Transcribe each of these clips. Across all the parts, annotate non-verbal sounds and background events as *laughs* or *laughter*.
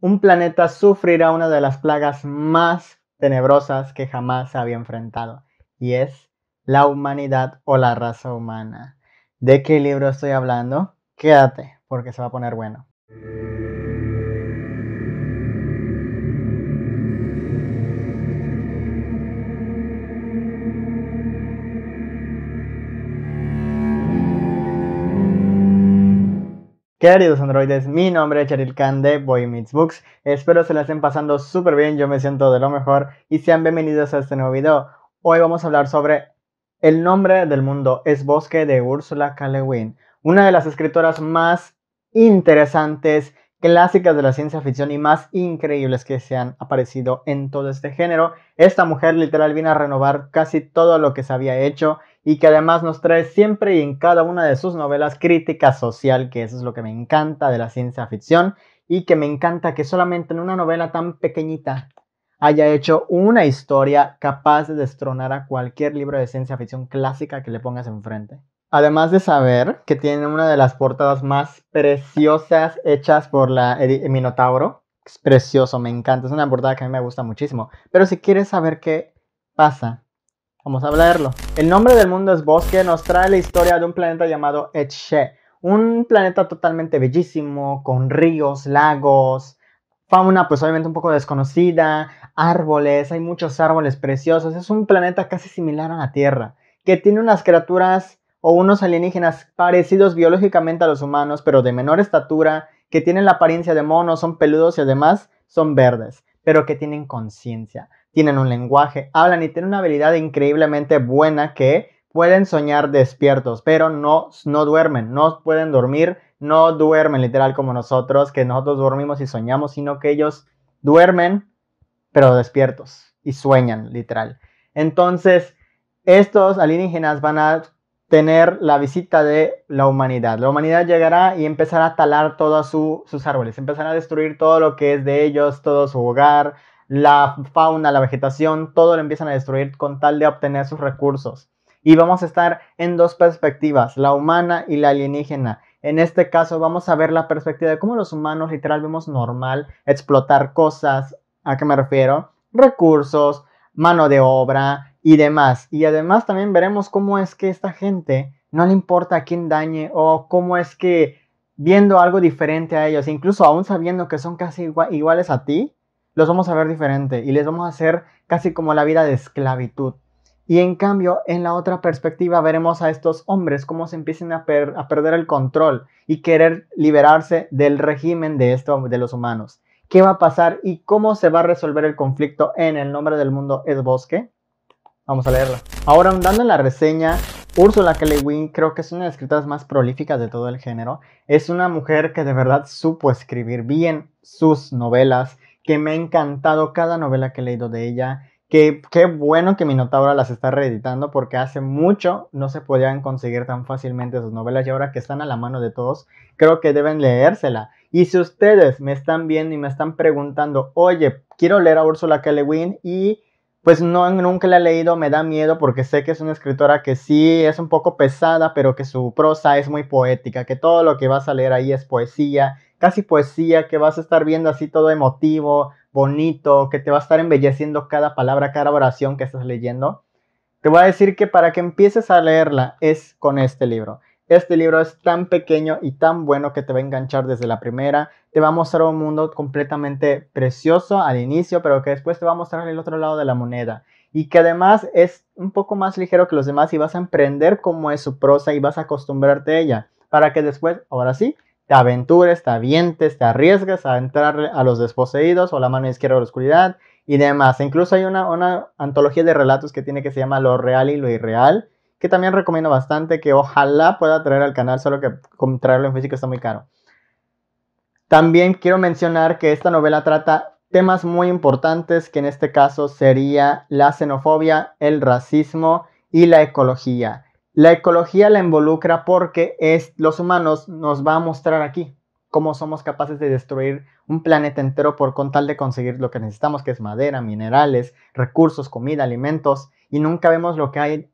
un planeta sufrirá una de las plagas más tenebrosas que jamás se había enfrentado, y es la humanidad o la raza humana. ¿De qué libro estoy hablando? Quédate, porque se va a poner bueno. Queridos androides, mi nombre es Charil Khan de Boy Meets Books. Espero se la estén pasando súper bien, yo me siento de lo mejor y sean bienvenidos a este nuevo video. Hoy vamos a hablar sobre El nombre del mundo es bosque de Ursula K. Le Guin, una de las escritoras más interesantes, clásicas de la ciencia ficción y más increíbles que se han aparecido en todo este género. Esta mujer literal viene a renovar casi todo lo que se había hecho y que además nos trae siempre y en cada una de sus novelas crítica social, que eso es lo que me encanta de la ciencia ficción y que me encanta que solamente en una novela tan pequeñita haya hecho una historia capaz de destronar a cualquier libro de ciencia ficción clásica que le pongas enfrente. Además de saber que tiene una de las portadas más preciosas hechas por la Minotauro. Es precioso, me encanta. Es una portada que a mí me gusta muchísimo. Pero si quieres saber qué pasa Vamos a hablarlo. El nombre del mundo es Bosque, nos trae la historia de un planeta llamado Etche, un planeta totalmente bellísimo, con ríos, lagos, fauna pues obviamente un poco desconocida, árboles, hay muchos árboles preciosos, es un planeta casi similar a la Tierra, que tiene unas criaturas o unos alienígenas parecidos biológicamente a los humanos, pero de menor estatura, que tienen la apariencia de monos, son peludos y además son verdes, pero que tienen conciencia tienen un lenguaje, hablan y tienen una habilidad increíblemente buena que pueden soñar despiertos, pero no, no duermen, no pueden dormir, no duermen literal como nosotros, que nosotros dormimos y soñamos, sino que ellos duermen, pero despiertos y sueñan literal. Entonces, estos alienígenas van a tener la visita de la humanidad. La humanidad llegará y empezará a talar todos sus árboles, empezará a destruir todo lo que es de ellos, todo su hogar, la fauna, la vegetación, todo lo empiezan a destruir con tal de obtener sus recursos. Y vamos a estar en dos perspectivas, la humana y la alienígena. En este caso vamos a ver la perspectiva de cómo los humanos literal vemos normal explotar cosas, ¿a qué me refiero? Recursos, mano de obra y demás. Y además también veremos cómo es que esta gente no le importa a quién dañe o cómo es que viendo algo diferente a ellos, incluso aún sabiendo que son casi iguales a ti, los vamos a ver diferente y les vamos a hacer casi como la vida de esclavitud. Y en cambio, en la otra perspectiva veremos a estos hombres cómo se empiezan a, perder el control y querer liberarse del régimen de, esto, de los humanos. ¿Qué va a pasar y cómo se va a resolver el conflicto en el nombre del mundo es bosque? Vamos a leerla. Ahora, andando en la reseña, Ursula K. Le Guin creo que es una de las escritas más prolíficas de todo el género. Es una mujer que de verdad supo escribir bien sus novelas que me ha encantado cada novela que he leído de ella. Que, qué bueno que mi Minotaura las está reeditando porque hace mucho no se podían conseguir tan fácilmente esas novelas y ahora que están a la mano de todos, creo que deben leérsela. Y si ustedes me están viendo y me están preguntando, oye, quiero leer a Ursula K. Le y pues no, nunca la he leído, me da miedo porque sé que es una escritora que sí es un poco pesada, pero que su prosa es muy poética, que todo lo que vas a leer ahí es poesía, casi poesía que vas a estar viendo así todo emotivo, bonito, que te va a estar embelleciendo cada palabra, cada oración que estás leyendo. Te voy a decir que para que empieces a leerla es con este libro. Este libro es tan pequeño y tan bueno que te va a enganchar desde la primera. Te va a mostrar un mundo completamente precioso al inicio, pero que después te va a mostrar el otro lado de la moneda. Y que además es un poco más ligero que los demás y vas a emprender cómo es su prosa y vas a acostumbrarte a ella. Para que después, ahora sí, te aventures, te avientes, te arriesgas a entrar a los desposeídos o la mano izquierda de la oscuridad y demás. Incluso hay una, una antología de relatos que tiene que se llama Lo Real y Lo Irreal, que también recomiendo bastante, que ojalá pueda traer al canal, solo que traerlo en físico está muy caro. También quiero mencionar que esta novela trata temas muy importantes que en este caso sería la xenofobia, el racismo y la ecología. La ecología la involucra porque es, los humanos nos va a mostrar aquí cómo somos capaces de destruir un planeta entero por con tal de conseguir lo que necesitamos, que es madera, minerales, recursos, comida, alimentos, y nunca vemos lo que hay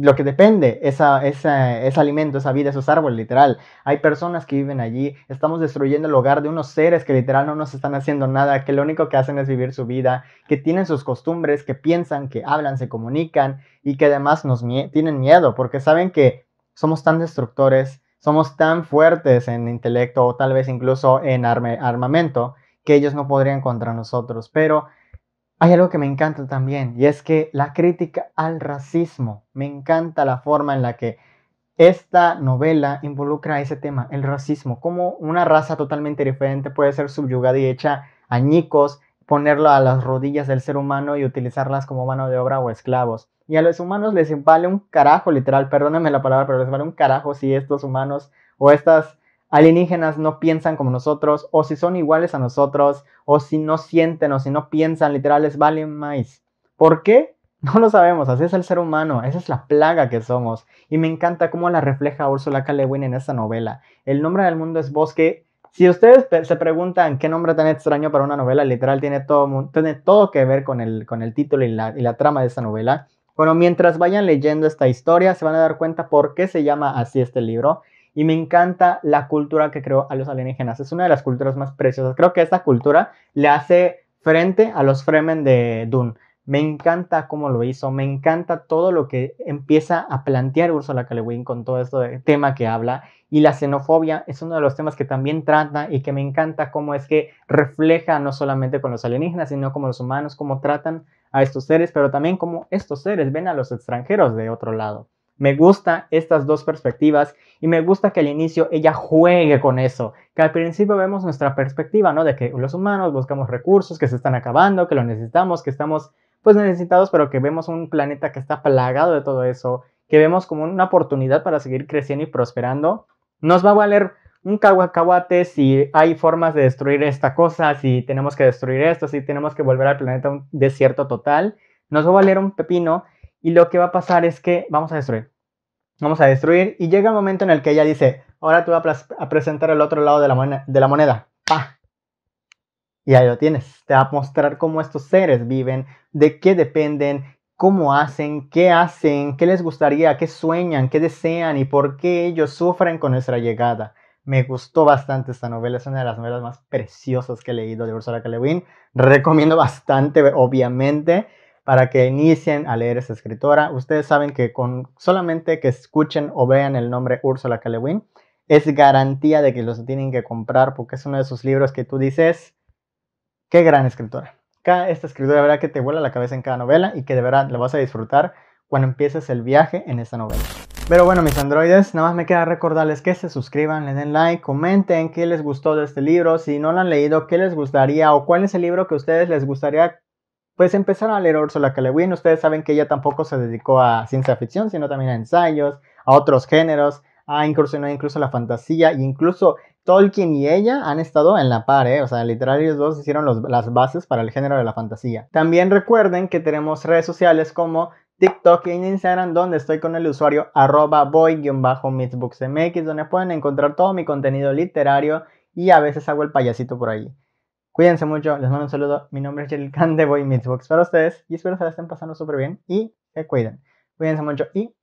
lo que depende esa, esa, ese alimento, esa vida, esos árboles, literal. Hay personas que viven allí, estamos destruyendo el hogar de unos seres que literal no nos están haciendo nada, que lo único que hacen es vivir su vida, que tienen sus costumbres, que piensan, que hablan, se comunican y que además nos tienen miedo porque saben que somos tan destructores, somos tan fuertes en intelecto o tal vez incluso en armamento que ellos no podrían contra nosotros. Pero hay algo que me encanta también y es que la crítica al racismo, me encanta la forma en la que esta novela involucra ese tema, el racismo, cómo una raza totalmente diferente puede ser subyugada y hecha añicos, ponerla a las rodillas del ser humano y utilizarlas como mano de obra o esclavos. Y a los humanos les vale un carajo, literal, perdónenme la palabra, pero les vale un carajo si estos humanos o estas alienígenas no piensan como nosotros, o si son iguales a nosotros, o si no sienten, o si no piensan, literales valen más. ¿Por qué? *laughs* No lo sabemos, así es el ser humano, esa es la plaga que somos. Y me encanta cómo la refleja Ursula K. Le en esta novela. El nombre del mundo es Bosque. Si ustedes se preguntan qué nombre tan extraño para una novela, literal tiene todo, tiene todo que ver con el, con el título y la, y la trama de esta novela. Bueno, mientras vayan leyendo esta historia, se van a dar cuenta por qué se llama así este libro. Y me encanta la cultura que creó a los alienígenas. Es una de las culturas más preciosas. Creo que esta cultura le hace frente a los Fremen de Dune. Me encanta cómo lo hizo, me encanta todo lo que empieza a plantear Ursula K. Le Guin con todo este tema que habla. Y la xenofobia es uno de los temas que también trata y que me encanta cómo es que refleja no solamente con los alienígenas, sino como los humanos, cómo tratan a estos seres, pero también cómo estos seres ven a los extranjeros de otro lado. Me gusta estas dos perspectivas y me gusta que al inicio ella juegue con eso, que al principio vemos nuestra perspectiva, ¿no? De que los humanos buscamos recursos que se están acabando, que lo necesitamos, que estamos pues necesitados, pero que vemos un planeta que está plagado de todo eso, que vemos como una oportunidad para seguir creciendo y prosperando. Nos va a valer un cahuacahuate si hay formas de destruir esta cosa, si tenemos que destruir esto, si tenemos que volver al planeta un desierto total. Nos va a valer un pepino y lo que va a pasar es que vamos a destruir. Vamos a destruir. Y llega un momento en el que ella dice, ahora te vas a presentar el otro lado de la, moneda. De Y ahí lo tienes. Te va a mostrar cómo estos seres viven, de qué dependen, cómo hacen, qué hacen, qué les gustaría, qué sueñan, qué desean y por qué ellos sufren con nuestra llegada. Me gustó bastante esta novela, es una de las novelas más preciosas que he leído de Ursula K. Recomiendo bastante, obviamente para que inicien a leer esa escritora. Ustedes saben que con solamente que escuchen o vean el nombre Ursula K. Le es garantía de que los tienen que comprar porque es uno de esos libros que tú dices, qué gran escritora. esta escritora de verdad que te vuela la cabeza en cada novela y que de verdad la vas a disfrutar cuando empieces el viaje en esta novela. Pero bueno, mis androides, nada más me queda recordarles que se suscriban, le den like, comenten qué les gustó de este libro, si no lo han leído, qué les gustaría o cuál es el libro que a ustedes les gustaría pues empezaron a leer Ursula K. Le Ustedes saben que ella tampoco se dedicó a ciencia ficción, sino también a ensayos, a otros géneros, a incursionar incluso la fantasía, e incluso Tolkien y ella han estado en la par, ¿eh? o sea, literarios dos hicieron las bases para el género de la fantasía. También recuerden que tenemos redes sociales como TikTok y e Instagram, donde estoy con el usuario arroba boy mitsbooksmx donde pueden encontrar todo mi contenido literario y a veces hago el payasito por ahí. Cuídense mucho, les mando un saludo. Mi nombre es Jerry Khan de Boy para ustedes y espero que la estén pasando súper bien y se cuiden. Cuídense mucho y